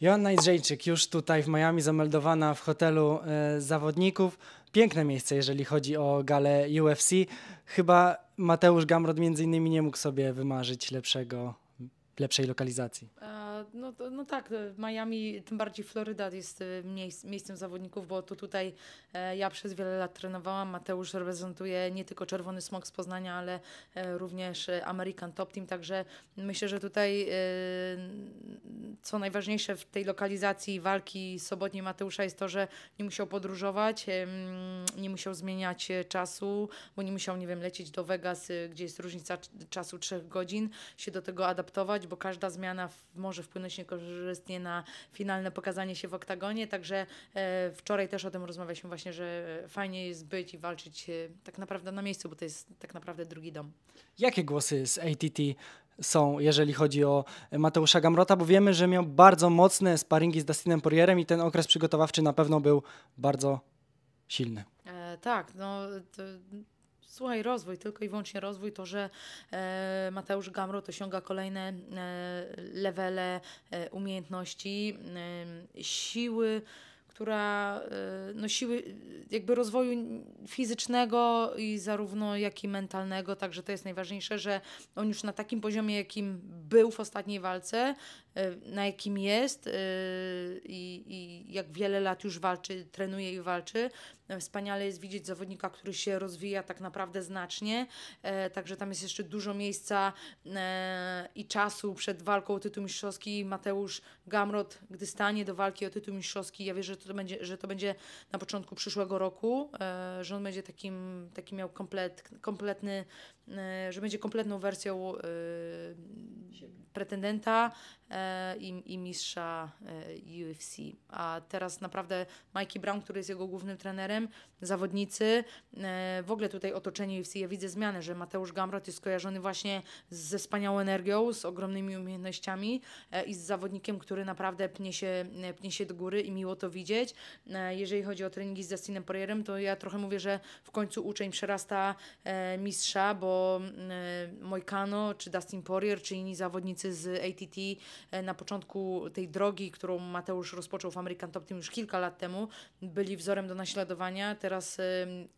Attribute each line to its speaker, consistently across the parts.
Speaker 1: Joanna Idrzejczyk już tutaj w Miami zameldowana w hotelu y, zawodników. Piękne miejsce, jeżeli chodzi o galę UFC. Chyba Mateusz Gamrod między innymi nie mógł sobie wymarzyć lepszego, lepszej lokalizacji.
Speaker 2: E, no, to, no tak, e, Miami, tym bardziej Floryda jest e, miejsc, miejscem zawodników, bo to tutaj e, ja przez wiele lat trenowałam. Mateusz reprezentuje nie tylko Czerwony Smok z Poznania, ale również American Top Team, także myślę, że tutaj co najważniejsze w tej lokalizacji walki sobotniej Mateusza jest to, że nie musiał podróżować, nie musiał zmieniać czasu, bo nie musiał, nie wiem, lecieć do Vegas, gdzie jest różnica czasu trzech godzin, się do tego adaptować, bo każda zmiana w, może wpłynąć niekorzystnie na finalne pokazanie się w oktagonie, także e, wczoraj też o tym rozmawialiśmy właśnie, że e, fajnie jest być i walczyć e, tak naprawdę na miejscu, bo to jest tak naprawdę drugi dom.
Speaker 1: Jakie głosy z ATT są, jeżeli chodzi o Mateusza Gamrota, bo wiemy, że miał bardzo mocne sparingi z Dustinem Porierem i ten okres przygotowawczy na pewno był bardzo silny.
Speaker 2: E, tak, no Słuchaj, rozwój, tylko i wyłącznie rozwój, to, że e, Mateusz Gamrot osiąga kolejne e, levele e, umiejętności, e, siły, która, e, no siły jakby rozwoju fizycznego i zarówno jak i mentalnego, także to jest najważniejsze, że on już na takim poziomie, jakim był w ostatniej walce, e, na jakim jest e, jak wiele lat już walczy, trenuje i walczy. E, wspaniale jest widzieć zawodnika, który się rozwija tak naprawdę znacznie, e, także tam jest jeszcze dużo miejsca e, i czasu przed walką o tytuł mistrzowski. Mateusz Gamrot, gdy stanie do walki o tytuł mistrzowski, ja wierzę, że to będzie, że to będzie na początku przyszłego roku, że on będzie takim, taki miał komplet, kompletny, że będzie kompletną wersją pretendenta, E, i, i mistrza e, UFC. A teraz naprawdę Mikey Brown, który jest jego głównym trenerem, zawodnicy, e, w ogóle tutaj otoczenie UFC, ja widzę zmianę, że Mateusz Gamrot jest kojarzony właśnie ze wspaniałą energią, z ogromnymi umiejętnościami i z zawodnikiem, który naprawdę pnie się, pnie się do góry i miło to widzieć. Jeżeli chodzi o treningi z Dustinem Poirierem, to ja trochę mówię, że w końcu uczeń przerasta mistrza, bo mm, Moikano, czy Dustin Poirier, czy inni zawodnicy z ATT E, na początku tej drogi, którą Mateusz rozpoczął w American Top Team już kilka lat temu, byli wzorem do naśladowania. Teraz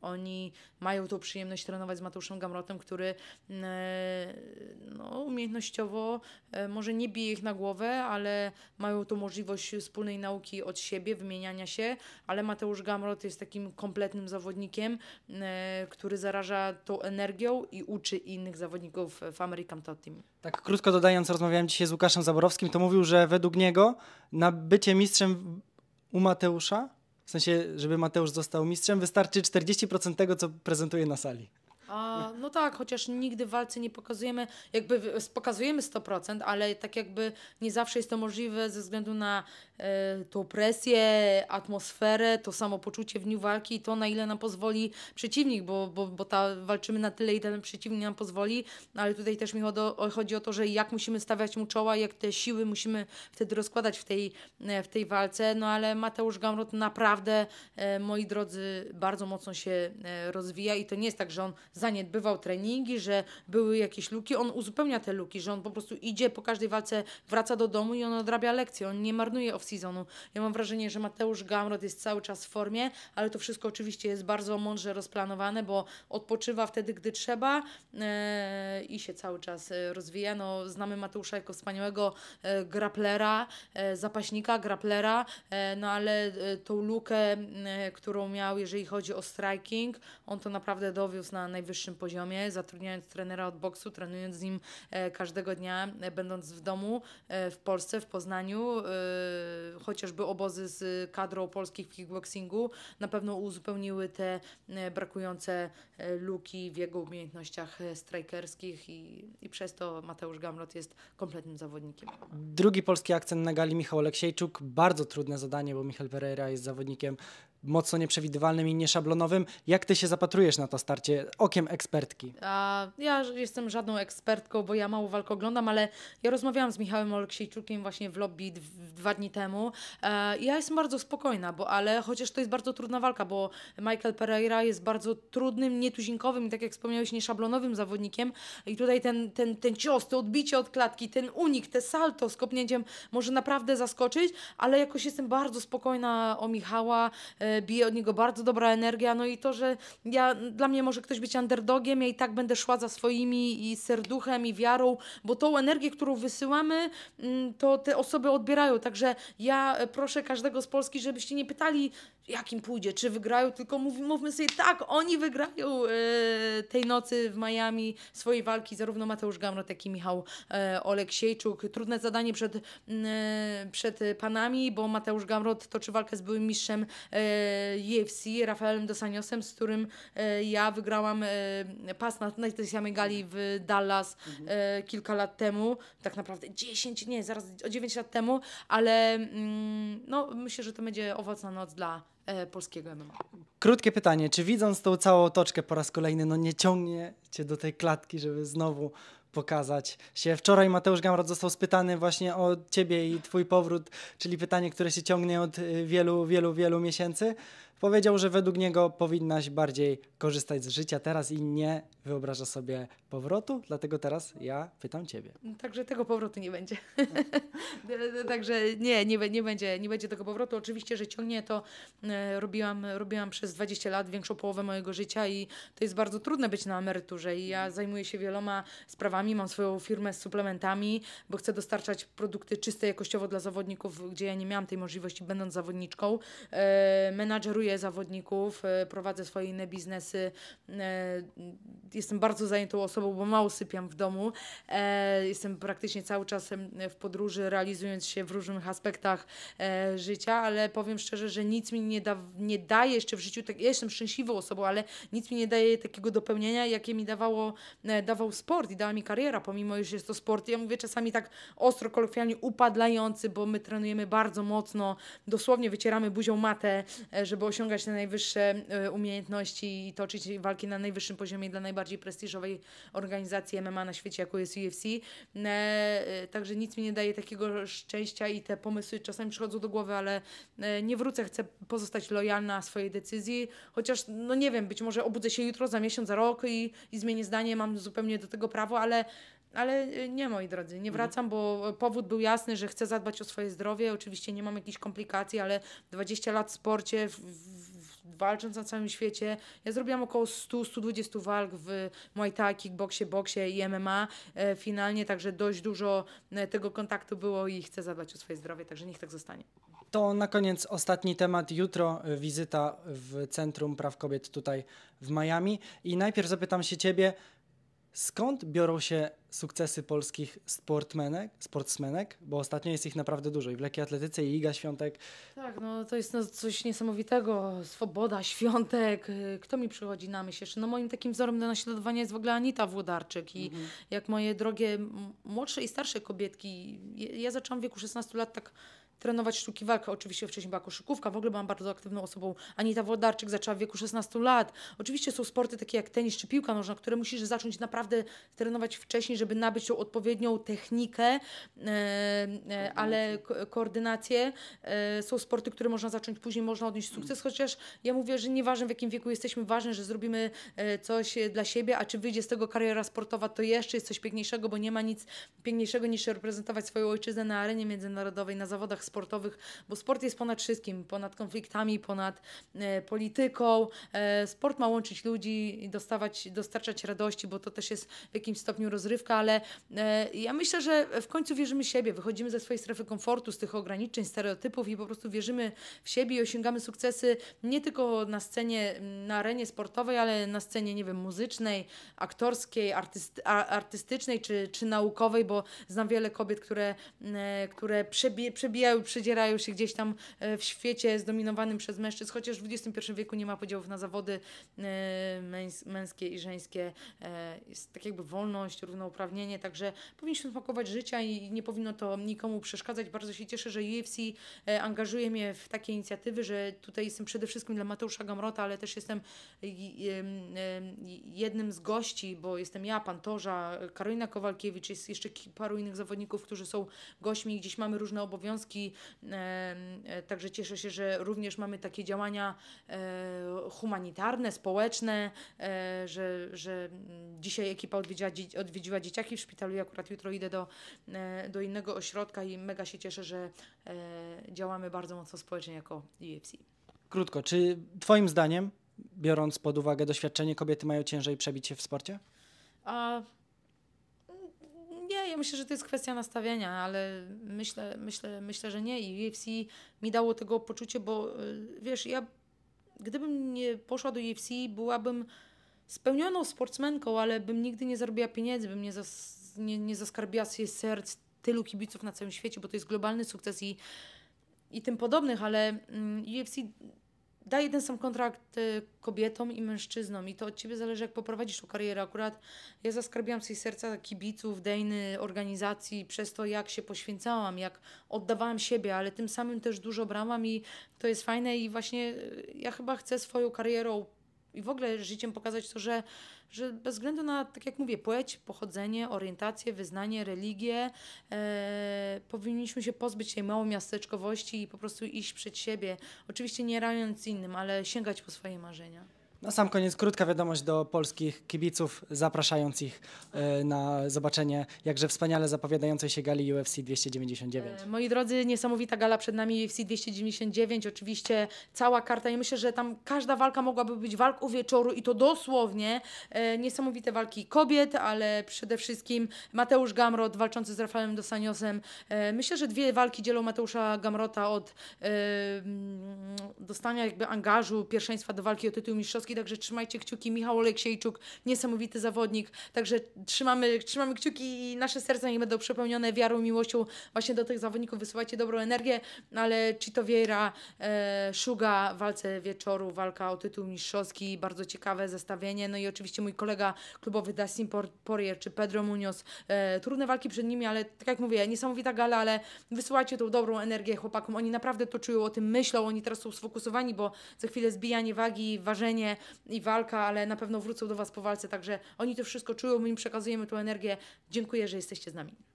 Speaker 2: oni mają tą przyjemność trenować z Mateuszem Gamrotem, który e, no, umiejętnościowo e, może nie bije ich na głowę, ale mają tu możliwość wspólnej nauki od siebie, wymieniania się, ale Mateusz Gamrot jest takim kompletnym zawodnikiem, który zaraża tą energią i uczy innych zawodników w American Top Team. Tak
Speaker 1: krótko dodając, rozmawiałem dzisiaj z Łukaszem Zaborowskim, to mówił, że według niego na bycie mistrzem u Mateusza, w sensie, żeby Mateusz został mistrzem, wystarczy 40% tego, co prezentuje na sali.
Speaker 2: A, no tak, chociaż nigdy w walce nie pokazujemy, jakby pokazujemy 100%, ale tak jakby nie zawsze jest to możliwe ze względu na e, tą presję, atmosferę, to samopoczucie w dniu walki i to, na ile nam pozwoli przeciwnik, bo, bo, bo ta, walczymy na tyle, ile przeciwnik nam pozwoli, no ale tutaj też mi chodzi o to, że jak musimy stawiać mu czoła, jak te siły musimy wtedy rozkładać w tej, e, w tej walce, no ale Mateusz Gamrot naprawdę, e, moi drodzy, bardzo mocno się e, rozwija i to nie jest tak, że on zaniedbywał treningi, że były jakieś luki. On uzupełnia te luki, że on po prostu idzie po każdej walce, wraca do domu i on odrabia lekcje. On nie marnuje off-seasonu. Ja mam wrażenie, że Mateusz Gamrot jest cały czas w formie, ale to wszystko oczywiście jest bardzo mądrze rozplanowane, bo odpoczywa wtedy, gdy trzeba e, i się cały czas e, rozwija. No, znamy Mateusza jako wspaniałego e, graplera, e, zapaśnika, graplera, no ale tą lukę, którą miał, jeżeli chodzi o striking, on to naprawdę dowiózł na najwyższy najwyższym poziomie, zatrudniając trenera od boksu, trenując z nim e, każdego dnia, e, będąc w domu, e, w Polsce, w Poznaniu, chociażby obozy z kadrą polskich w kickboxingu na pewno uzupełniły te brakujące luki w jego umiejętnościach strajkerskich i, i przez to Mateusz Gamlot jest kompletnym zawodnikiem.
Speaker 1: Drugi polski akcent na gali Michał Aleksiejczuk. Bardzo trudne zadanie, bo Michał Pereira jest zawodnikiem mocno nieprzewidywalnym i nieszablonowym. Jak ty się zapatrujesz na to starcie okiem ekspertki?
Speaker 2: A, ja jestem żadną ekspertką, bo ja mało walk oglądam, ale ja rozmawiałam z Michałem Oleksiejczukiem właśnie w lobby dwa dni temu. E, ja jestem bardzo spokojna, bo ale chociaż to jest bardzo trudna walka, bo Michael Pereira jest bardzo trudnym, nietuzinkowym i tak jak wspomniałeś, nieszablonowym zawodnikiem i tutaj ten, ten, ten cios, to odbicie od klatki, ten unik, te salto z kopnięciem może naprawdę zaskoczyć, ale jakoś jestem bardzo spokojna o Michała, e, bije od niego bardzo dobra energia, no i to, że ja, dla mnie może ktoś być underdogiem, ja i tak będę szła za swoimi i serduchem i wiarą, bo tą energię, którą wysyłamy, mm, to te osoby odbierają, także ja e, proszę każdego z Polski, żebyście nie pytali, jakim pójdzie, czy wygrają, tylko mów, mówmy sobie, tak, oni wygrają e, tej nocy w Miami swojej walki, zarówno Mateusz Gamrot, jak i Michał e, Oleksiejczuk. Trudne zadanie przed, e, przed panami, bo Mateusz Gamrot toczy walkę z byłym mistrzem e, UFC, e, e Rafaelem Dosaniosem, z którym e, ja wygrałam pas na, na tej samej gali w Dallas mhm. kilka lat temu, tak naprawdę 10, nie, zaraz o 9 lat temu, ale mm, no, myślę, że to będzie owocna noc dla polskiego MMA.
Speaker 1: Krótkie pytanie, czy widząc tą całą otoczkę po raz kolejny, no nie ciągnie cię do tej klatki, żeby znowu pokazać się. Wczoraj Mateusz Gamrot został spytany właśnie o ciebie i twój powrót, czyli pytanie, które się ciągnie od y, wielu, wielu, wielu miesięcy. Powiedział, że według niego powinnaś bardziej korzystać z życia teraz i nie wyobraża sobie powrotu, dlatego teraz ja pytam Ciebie.
Speaker 2: No także tego powrotu nie będzie. Także nie, nie, nie, będzie, nie będzie tego powrotu. Oczywiście, że ciągnie to e, robiłam, robiłam przez 20 lat, większą połowę mojego życia i to jest bardzo trudne być na emeryturze i ja mm. zajmuję się wieloma sprawami, mam swoją firmę z suplementami, bo chcę dostarczać produkty czyste jakościowo dla zawodników, gdzie ja nie miałam tej możliwości będąc zawodniczką. E, menadżeruję zawodników, e, prowadzę swoje inne biznesy. E, jestem bardzo zajętą osobą, bo mało sypiam w domu. E, jestem praktycznie cały czas w podróży, realizując się w różnych aspektach życia, ale powiem szczerze, że nic mi nie, da, nie daje jeszcze w życiu, tak, ja jestem szczęśliwą osobą, ale nic mi nie daje takiego dopełnienia, jakie mi dawało, dawał sport i dała mi kariera, pomimo, że jest to sport, ja mówię czasami tak ostro, kolokwialnie upadlający, bo my trenujemy bardzo mocno, dosłownie wycieramy buzią matę, żeby osiągnąć osiągać te najwyższe e, umiejętności i toczyć walki na najwyższym poziomie dla najbardziej prestiżowej organizacji MMA na świecie, jaką jest UFC. E, także nic mi nie daje takiego szczęścia i te pomysły czasami przychodzą do głowy, ale e, nie wrócę, chcę pozostać lojalna swojej decyzji, chociaż no nie wiem, być może obudzę się jutro, za miesiąc, za rok i, i zmienię zdanie, mam zupełnie do tego prawo, ale ale y, nie, moi drodzy, nie mhm. wracam, bo e, powód był jasny, że chcę zadbać o swoje zdrowie. Oczywiście nie mam jakichś komplikacji, ale 20 lat w sporcie, w, w, walcząc na całym świecie, ja zrobiłam około 100-120 walk w Muay Thai, kickboxie, boksie i MMA e, finalnie, także dość dużo e, tego kontaktu było i chcę zadbać o swoje zdrowie, także niech tak zostanie.
Speaker 1: To na koniec ostatni temat. Jutro e, wizyta w Centrum Praw Kobiet tutaj w Miami. I najpierw zapytam się Ciebie, Skąd biorą się sukcesy polskich sportmenek, sportsmenek? Bo ostatnio jest ich naprawdę dużo i w lekkiej atletyce, i Iga Świątek.
Speaker 2: Tak, no to jest no, coś niesamowitego. Swoboda, Świątek, y, kto mi przychodzi na myśl jeszcze? No moim takim wzorem do naśladowania jest w ogóle Anita Włodarczyk i mhm. jak moje drogie młodsze i starsze kobietki, ja zaczęłam w wieku 16 lat tak trenować sztuki walki. Oczywiście wcześniej była koszykówka, w ogóle byłam bardzo aktywną osobą. Anita Włodarczyk zaczęła w wieku 16 lat. Oczywiście są sporty takie jak tenis czy piłka nożna, które musisz zacząć naprawdę trenować wcześniej, żeby nabyć tą odpowiednią technikę, e, e, ale koordynację. E, są sporty, które można zacząć później, można odnieść sukces, chociaż ja mówię, że nieważne w jakim wieku jesteśmy, ważne, że zrobimy coś dla siebie, a czy wyjdzie z tego kariera sportowa, to jeszcze jest coś piękniejszego, bo nie ma nic piękniejszego niż reprezentować swoją ojczyznę na arenie międzynarodowej, na zawodach sportowych, bo sport jest ponad wszystkim, ponad konfliktami, ponad e, polityką. E, sport ma łączyć ludzi i dostawać, dostarczać radości, bo to też jest w jakimś stopniu rozrywka, ale e, ja myślę, że w końcu wierzymy siebie, wychodzimy ze swojej strefy komfortu, z tych ograniczeń, stereotypów i po prostu wierzymy w siebie i osiągamy sukcesy nie tylko na scenie, na arenie sportowej, ale na scenie, nie wiem, muzycznej, aktorskiej, artystycznej czy, czy naukowej, bo znam wiele kobiet, które, e, które przebie, przebijają podziały przedzierają się gdzieś tam e, w świecie zdominowanym przez mężczyzn, chociaż w XXI wieku nie ma podziałów na zawody e, męskie i żeńskie. E, jest tak jakby wolność, równouprawnienie, także powinniśmy smakować życia i nie powinno to nikomu przeszkadzać. Bardzo się cieszę, że UFC angażuje mnie w takie inicjatywy, że tutaj jestem przede wszystkim dla Mateusza Gamrota, ale też jestem jednym z gości, bo jestem ja, Pantorza, Karolina Kowalkiewicz, jest jeszcze paru innych zawodników, którzy są gośćmi, gdzieś mamy różne obowiązki, E, także cieszę się, że również mamy takie działania e, humanitarne, społeczne, e, że, że dzisiaj ekipa odwiedziła, odwiedziła dzieciaki w szpitalu i akurat jutro idę do, do innego ośrodka i mega się cieszę, że działamy bardzo mocno społecznie jako UFC.
Speaker 1: Krótko, czy Twoim zdaniem, biorąc pod uwagę doświadczenie, kobiety mają ciężej przebić się w sporcie?
Speaker 2: A ja myślę, że to jest kwestia nastawienia, ale myślę, myślę, myślę, że nie i UFC mi dało tego poczucie, bo y, wiesz, ja gdybym nie poszła do UFC, byłabym spełnioną sportsmenką, ale bym nigdy nie zarobiła pieniędzy, bym nie, zas, nie, nie zaskarbiła sobie serc tylu kibiców na całym świecie, bo to jest globalny sukces i, i tym podobnych, ale mm, UFC daje ten sam kontrakt y, kobietom i mężczyznom i to od ciebie zależy, jak poprowadzisz tą karierę. Akurat ja zaskarbiłam sobie serca kibiców, dejny, organizacji przez to, jak się poświęcałam, jak oddawałam siebie, ale tym samym też dużo brałam i to jest fajne i właśnie y, ja chyba chcę swoją karierą i w ogóle życiem pokazać to, że, że bez względu na, tak jak mówię, płeć, pochodzenie, orientację, wyznanie, religię, e, powinniśmy się pozbyć tej małomiasteczkowości i po prostu iść przed siebie. Oczywiście nie raniąc innym, ale sięgać po swoje marzenia.
Speaker 1: Na sam koniec krótka wiadomość do polskich kibiców zapraszając ich e, na zobaczenie jakże wspaniale zapowiadającej się gali UFC 299.
Speaker 2: E, moi drodzy, niesamowita gala przed nami UFC 299, oczywiście cała karta. Ja myślę, że tam każda walka mogłaby być walką wieczoru i to dosłownie. E, niesamowite walki kobiet, ale przede wszystkim Mateusz Gamrot walczący z Rafałem Dosaniosem. Myślę, że dwie walki dzielą Mateusza Gamrota od dostania jakby angażu, pierwszeństwa do walki o tytuł mistrzowski Polski, także trzymajcie kciuki. Michał Oleksiejczuk, niesamowity zawodnik, także trzymamy, trzymamy kciuki i nasze serca nie będą przepełnione wiarą, miłością właśnie do tych zawodników. Wysyłajcie dobrą energię, ale Chito Vieira, e, Szuga, walce wieczoru, walka o tytuł mistrzowski, bardzo ciekawe zestawienie. No i oczywiście mój kolega klubowy Dustin Poirier czy Pedro Munoz. E, trudne walki przed nimi, ale tak jak mówię, niesamowita gala, ale wysyłajcie tą dobrą energię chłopakom. Oni naprawdę to czują, o tym myślą, oni teraz są sfokusowani, bo za chwilę zbijanie wagi, ważenie, i walka, ale na pewno wrócą do Was po walce, także oni to wszystko czują, my im przekazujemy tą energię. Dziękuję, że jesteście z nami.